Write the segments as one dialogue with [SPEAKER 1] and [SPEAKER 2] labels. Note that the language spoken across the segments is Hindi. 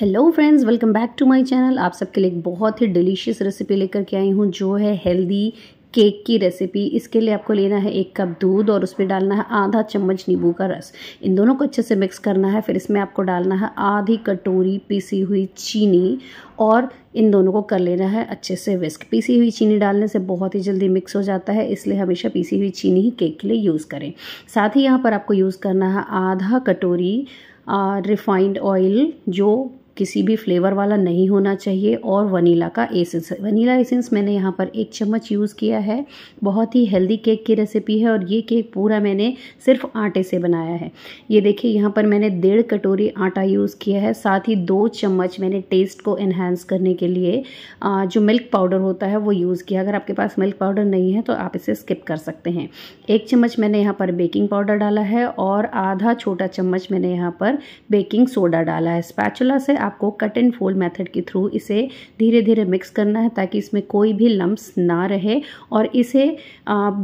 [SPEAKER 1] hello friends welcome back to my channel आप सबके लिए एक बहुत ही डिलीशियस रेसिपी लेकर के आई हूँ जो है हेल्दी केक की रेसिपी इसके लिए आपको लेना है एक कप दूध और उसमें डालना है आधा चम्मच नींबू का रस इन दोनों को अच्छे से मिक्स करना है फिर इसमें आपको डालना है आधी कटोरी पीसी हुई चीनी और इन दोनों को कर लेना है अच्छे से विस्क पीसी हुई चीनी डालने से बहुत ही जल्दी मिक्स हो जाता है इसलिए हमेशा पीसी हुई चीनी ही केक के लिए यूज़ करें साथ ही यहाँ पर आपको यूज़ करना है आधा कटोरी रिफाइंड ऑयल जो किसी भी फ्लेवर वाला नहीं होना चाहिए और वनीला का एसेंस वनीला एसेंस मैंने यहाँ पर एक चम्मच यूज़ किया है बहुत ही हेल्दी केक की रेसिपी है और ये केक पूरा मैंने सिर्फ आटे से बनाया है ये देखिए यहाँ पर मैंने डेढ़ कटोरी आटा यूज़ किया है साथ ही दो चम्मच मैंने टेस्ट को इन्हेंस करने के लिए जो मिल्क पाउडर होता है वो यूज़ किया अगर आपके पास मिल्क पाउडर नहीं है तो आप इसे स्किप कर सकते हैं एक चम्मच मैंने यहाँ पर बेकिंग पाउडर डाला है और आधा छोटा चम्मच मैंने यहाँ पर बेकिंग सोडा डाला है स्पैचुला से आप आपको कट एंड फोल्ड मेथड के थ्रू इसे धीरे धीरे मिक्स करना है ताकि इसमें कोई भी लम्ब्स ना रहे और इसे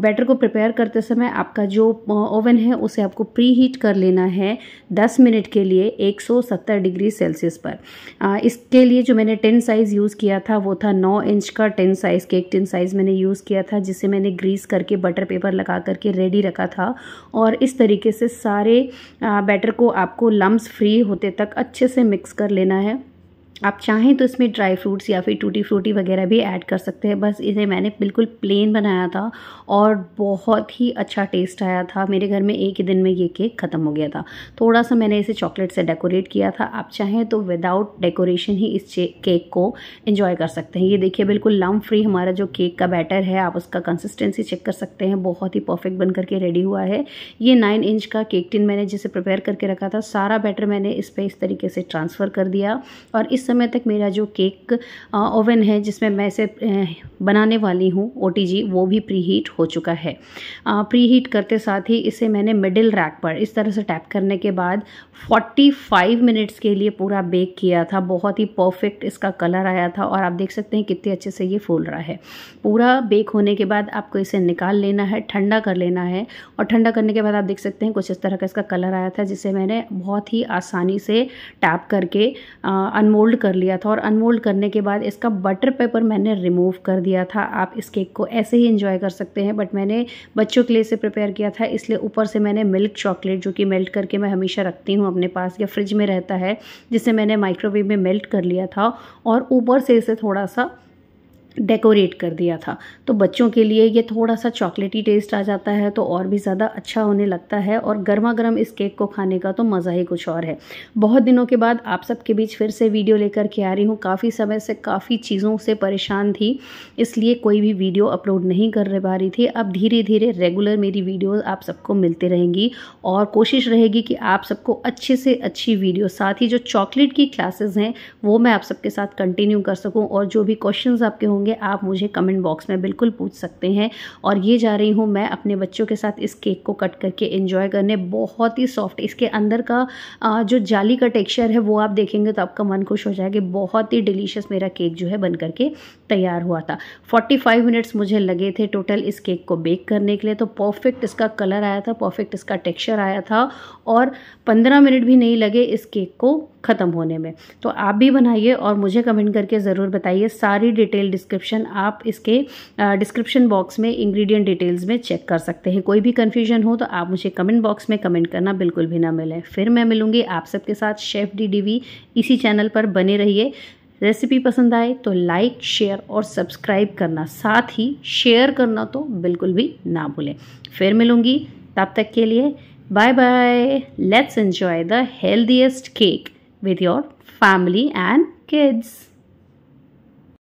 [SPEAKER 1] बैटर को प्रिपेयर करते समय आपका जो ओवन है उसे आपको प्री हीट कर लेना है 10 मिनट के लिए 170 डिग्री सेल्सियस पर आ, इसके लिए जो मैंने टेन साइज़ यूज़ किया था वो था नौ इंच का tin size cake tin size मैंने यूज़ किया था जिसे मैंने ग्रीस करके बटर पेपर लगा करके रेडी रखा था और इस तरीके से सारे बैटर को आपको लम्ब फ्री होते तक अच्छे से मिक्स कर लेना लेना है आप चाहें तो इसमें ड्राई फ्रूट्स या फिर टूटी फ्रूटी वगैरह भी ऐड कर सकते हैं बस इसे मैंने बिल्कुल प्लेन बनाया था और बहुत ही अच्छा टेस्ट आया था मेरे घर में एक ही दिन में ये केक ख़त्म हो गया था थोड़ा सा मैंने इसे चॉकलेट से डेकोरेट किया था आप चाहें तो विदाउट डेकोरेशन ही इस केक को इन्जॉय कर सकते हैं ये देखिए बिल्कुल लम फ्री हमारा जो केक का बैटर है आप उसका कंसिस्टेंसी चेक कर सकते हैं बहुत ही परफेक्ट बन करके रेडी हुआ है ये नाइन इंच का केक टिन मैंने जिसे प्रिपेयर करके रखा था सारा बैटर मैंने इस पर इस तरीके से ट्रांसफ़र कर दिया और इस समय तक मेरा जो केक ओवन है जिसमें मैं इसे बनाने वाली हूँ ओ वो भी प्री हीट हो चुका है प्री हीट करते साथ ही इसे मैंने मिडिल रैक पर इस तरह से टैप करने के बाद 45 मिनट्स के लिए पूरा बेक किया था बहुत ही परफेक्ट इसका कलर आया था और आप देख सकते हैं कितने अच्छे से ये फूल रहा है पूरा बेक होने के बाद आपको इसे निकाल लेना है ठंडा कर लेना है और ठंडा करने के बाद आप देख सकते हैं कुछ इस तरह का इसका कलर आया था जिसे मैंने बहुत ही आसानी से टैप करके अनमोल्ड मोल्ड कर लिया था और अनमोल्ड करने के बाद इसका बटर पेपर मैंने रिमूव कर दिया था आप इस केक को ऐसे ही इंजॉय कर सकते हैं बट मैंने बच्चों के लिए इसे प्रिपेयर किया था इसलिए ऊपर से मैंने मिल्क चॉकलेट जो कि मेल्ट करके मैं हमेशा रखती हूँ अपने पास या फ्रिज में रहता है जिसे मैंने माइक्रोवेव में मेल्ट कर लिया था और ऊपर से इसे थोड़ा सा डेकोरेट कर दिया था तो बच्चों के लिए ये थोड़ा सा चॉकलेटी टेस्ट आ जाता है तो और भी ज़्यादा अच्छा होने लगता है और गर्मा गर्म इस केक को खाने का तो मज़ा ही कुछ और है बहुत दिनों के बाद आप सबके बीच फिर से वीडियो लेकर के आ रही हूँ काफ़ी समय से काफ़ी चीज़ों से परेशान थी इसलिए कोई भी वीडियो अपलोड नहीं कर पा रही थी अब धीरे धीरे रेगुलर मेरी वीडियोज़ आप सबको मिलती रहेंगी और कोशिश रहेगी कि आप सबको अच्छे से अच्छी वीडियो साथ ही जो चॉकलेट की क्लासेज़ हैं वो मैं आप सबके साथ कंटिन्यू कर सकूँ और जो भी क्वेश्चन आपके होंगे होंगे आप मुझे कमेंट बॉक्स में बिल्कुल पूछ सकते हैं और ये जा रही हूँ मैं अपने बच्चों के साथ इस केक को कट करके इन्जॉय करने बहुत ही सॉफ्ट इसके अंदर का जो जाली का टेक्स्चर है वो आप देखेंगे तो आपका मन खुश हो जाएगा बहुत ही डिलीशियस मेरा केक जो है बन करके तैयार हुआ था 45 मिनट्स मुझे लगे थे टोटल इस केक को बेक करने के लिए तो परफेक्ट इसका कलर आया था परफेक्ट इसका टेक्स्चर आया था और 15 मिनट भी नहीं लगे इस केक को ख़त्म होने में तो आप भी बनाइए और मुझे कमेंट करके ज़रूर बताइए सारी डिटेल डिस्कस डिस्क्रिप्शन आप इसके डिस्क्रिप्शन बॉक्स में इंग्रेडिएंट डिटेल्स में चेक कर सकते हैं कोई भी कन्फ्यूजन हो तो आप मुझे कमेंट बॉक्स में कमेंट करना बिल्कुल भी ना मिले फिर मैं मिलूँगी आप सबके साथ शेफ़ डी वी इसी चैनल पर बने रहिए रेसिपी पसंद आए तो लाइक शेयर और सब्सक्राइब करना साथ ही शेयर करना तो बिल्कुल भी ना भूलें फिर मिलूंगी तब तक के लिए bye bye let's enjoy the healthiest cake with your family and kids